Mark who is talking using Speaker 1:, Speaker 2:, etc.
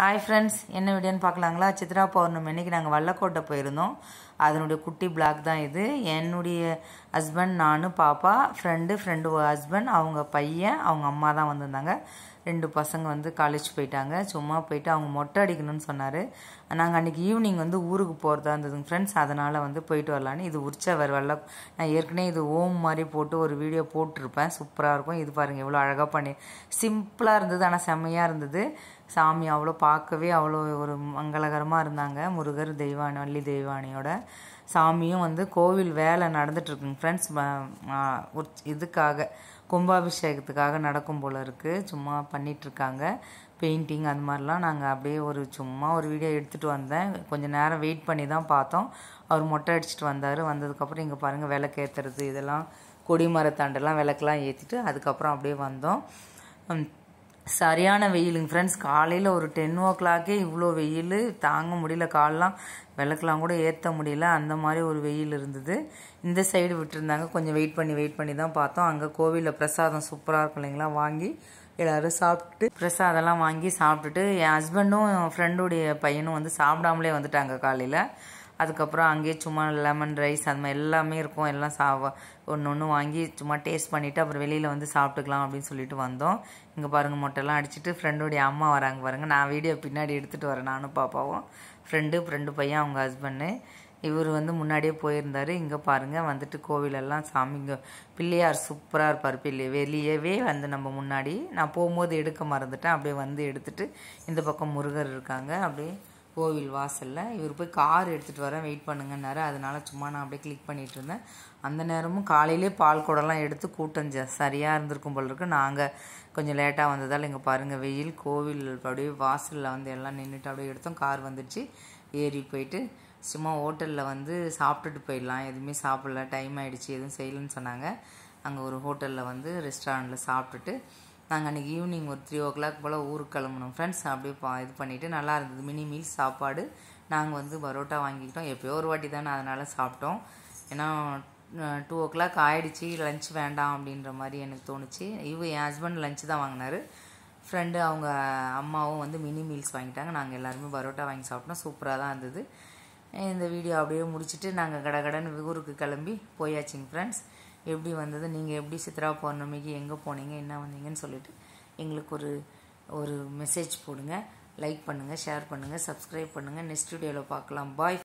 Speaker 1: hi friends என்ன வீடியோன்னு பார்க்கலாங்களா சித்ரா பௌர்ணமி அன்றைக்கி நாங்கள் வல்லக்கோட்டை போயிருந்தோம் அதனுடைய குட்டி பிளாக் தான் இது என்னுடைய ஹஸ்பண்ட் நானும் பாப்பா ஃப்ரெண்டு ஃப்ரெண்டு ஹஸ்பண்ட் அவங்க பையன் அவங்க அம்மா தான் வந்திருந்தாங்க ரெண்டு பசங்க வந்து காலேஜ் போயிட்டாங்க சும்மா போயிட்டு அவங்க மொட்டை அடிக்கணும்னு சொன்னார் நாங்கள் அன்றைக்கி ஈவினிங் வந்து ஊருக்கு போகிறதா இருந்ததுங்க ஃப்ரெண்ட்ஸ் அதனால் வந்து போயிட்டு வரலான்னு இது உற்சவர் வரல நான் ஏற்கனவே இது ஓம் மாதிரி போட்டு ஒரு வீடியோ போட்டிருப்பேன் சூப்பராக இருக்கும் இது பாருங்கள் எவ்வளோ அழகாக பண்ணி சிம்பிளாக இருந்தது ஆனால் செம்மையாக இருந்தது சாமி அவ்வளோ பார்க்கவே அவ்வளோ ஒரு மங்களக கூட்டமாக இருந்தாங்க முருகர் தெய்வானி வள்ளி தெய்வானியோட சாமியும் வந்து கோவில் வேலை நடந்துட்டுருக்குங்க ஃப்ரெண்ட்ஸ் இதுக்காக கும்பாபிஷேகத்துக்காக நடக்கும் போல் இருக்குது சும்மா பண்ணிகிட்ருக்காங்க பெயிண்டிங் அந்த மாதிரிலாம் நாங்கள் அப்படியே ஒரு சும்மா ஒரு வீடியோ எடுத்துகிட்டு வந்தேன் கொஞ்சம் நேரம் வெயிட் பண்ணி தான் பார்த்தோம் அவர் மொட்டை அடிச்சுட்டு வந்தார் வந்ததுக்கப்புறம் இங்கே பாருங்கள் விளக்கு ஏற்றுறது இதெல்லாம் கொடி மரத்தாண்டெல்லாம் விளக்கெலாம் ஏற்றிட்டு அதுக்கப்புறம் அப்படியே வந்தோம் சரியான வெயிலுங்க ஃப்ரெண்ட்ஸ் காலையில் ஒரு டென் ஓ கிளாக்கே இவ்வளோ வெயில் தாங்க முடியல காலெலாம் விளக்கெலாம் கூட ஏற்ற முடியல அந்த மாதிரி ஒரு வெயில் இருந்தது இந்த சைடு விட்டுருந்தாங்க கொஞ்சம் வெயிட் பண்ணி வெயிட் பண்ணி தான் பார்த்தோம் அங்கே கோவிலில் பிரசாதம் சூப்பராக இருக்கும் இல்லைங்களா வாங்கி எல்லோரும் சாப்பிட்டுட்டு பிரசாதெல்லாம் வாங்கி சாப்பிட்டுட்டு என் ஹஸ்பண்டும் என் ஃப்ரெண்டுடைய பையனும் வந்து சாப்பிடாமலே வந்துட்டாங்க காலையில் அதுக்கப்புறம் அங்கேயே சும்மா லெமன் ரைஸ் அது மாதிரி எல்லாமே இருக்கும் எல்லாம் சா ஒன்று ஒன்று வாங்கி சும்மா டேஸ்ட் பண்ணிவிட்டு அப்புறம் வெளியில் வந்து சாப்பிட்டுக்கலாம் அப்படின்னு சொல்லிட்டு வந்தோம் இங்கே பாருங்கள் மொட்டைலாம் அடிச்சுட்டு ஃப்ரெண்டோடைய அம்மா வராங்க பாருங்கள் நான் வீடியோ பின்னாடி எடுத்துகிட்டு வரேன் நானும் பாப்பாவும் ஃப்ரெண்டு ஃப்ரெண்டு பையன் அவங்க ஹஸ்பண்டு இவர் வந்து முன்னாடியே போயிருந்தார் இங்கே பாருங்கள் வந்துட்டு கோவிலெல்லாம் சாமிங்க பிள்ளையார் சூப்பராக இருப்பார் பிள்ளை வெளியவே வந்து நம்ம முன்னாடி நான் போகும்போது எடுக்க மறந்துட்டேன் அப்படியே வந்து எடுத்துகிட்டு இந்த பக்கம் முருகர் இருக்காங்க அப்படியே கோவில் வாசலில் இவர் போய் கார் எடுத்துகிட்டு வரேன் வெயிட் பண்ணுங்கன்னாரு அதனால் சும்மா நான் அப்படியே கிளிக் பண்ணிகிட்டு இருந்தேன் அந்த நேரமும் காலையிலே பால் குடம்லாம் எடுத்து கூட்டம் சரியாக இருந்திருக்கும் போல் இருக்கு நாங்கள் கொஞ்சம் லேட்டாக வந்ததால் இங்கே பாருங்கள் வெயில் கோவில் அப்படியே வாசலில் வந்து எல்லாம் நின்றுட்டு அப்படியே எடுத்தோம் கார் வந்துடுச்சு ஏறி போயிட்டு சும்மா ஹோட்டலில் வந்து சாப்பிட்டுட்டு போயிடலாம் எதுவுமே சாப்பிடல டைம் ஆகிடுச்சி எதுவும் செய்யலன்னு சொன்னாங்க அங்கே ஒரு ஹோட்டலில் வந்து ரெஸ்டாரண்ட்டில் சாப்பிட்டுட்டு நாங்கள் அன்றைக்கி ஈவினிங் ஒரு த்ரீ ஓ கிளாக் போல் ஊருக்கு கிளம்புனோம் ஃப்ரெண்ட்ஸ் அப்படியே பா இது பண்ணிவிட்டு நல்லா இருந்தது மினி மீல்ஸ் சாப்பாடு நாங்கள் வந்து பரோட்டா வாங்கிக்கிட்டோம் எப்போயோ ஒரு வாட்டி தானே அதனால் சாப்பிட்டோம் ஏன்னா டூ ஓ கிளாக் ஆகிடுச்சி லஞ்ச் வேண்டாம் அப்படின்ற மாதிரி எனக்கு தோணுச்சு இவ என் ஹஸ்பண்ட் லஞ்ச் தான் வாங்கினார் ஃப்ரெண்டு அவங்க அம்மாவும் வந்து மினி மீல்ஸ் வாங்கிட்டாங்க நாங்கள் எல்லாருமே பரோட்டா வாங்கி சாப்பிட்டோம் சூப்பராக தான் இருந்தது இந்த வீடியோ அப்படியே முடிச்சுட்டு நாங்கள் கடன் ஊருக்கு கிளம்பி போயாச்சுங்க ஃப்ரெண்ட்ஸ் எப்படி வந்தது நீங்கள் எப்படி சித்ரா பௌர்ணமிக்கு எங்கே போனீங்க என்ன வந்தீங்கன்னு சொல்லிவிட்டு எங்களுக்கு ஒரு ஒரு மெசேஜ் போடுங்க லைக் பண்ணுங்கள் ஷேர் பண்ணுங்கள் சப்ஸ்கிரைப் பண்ணுங்கள் நெக்ஸ்ட் வீடியோவில் பார்க்கலாம் பாய்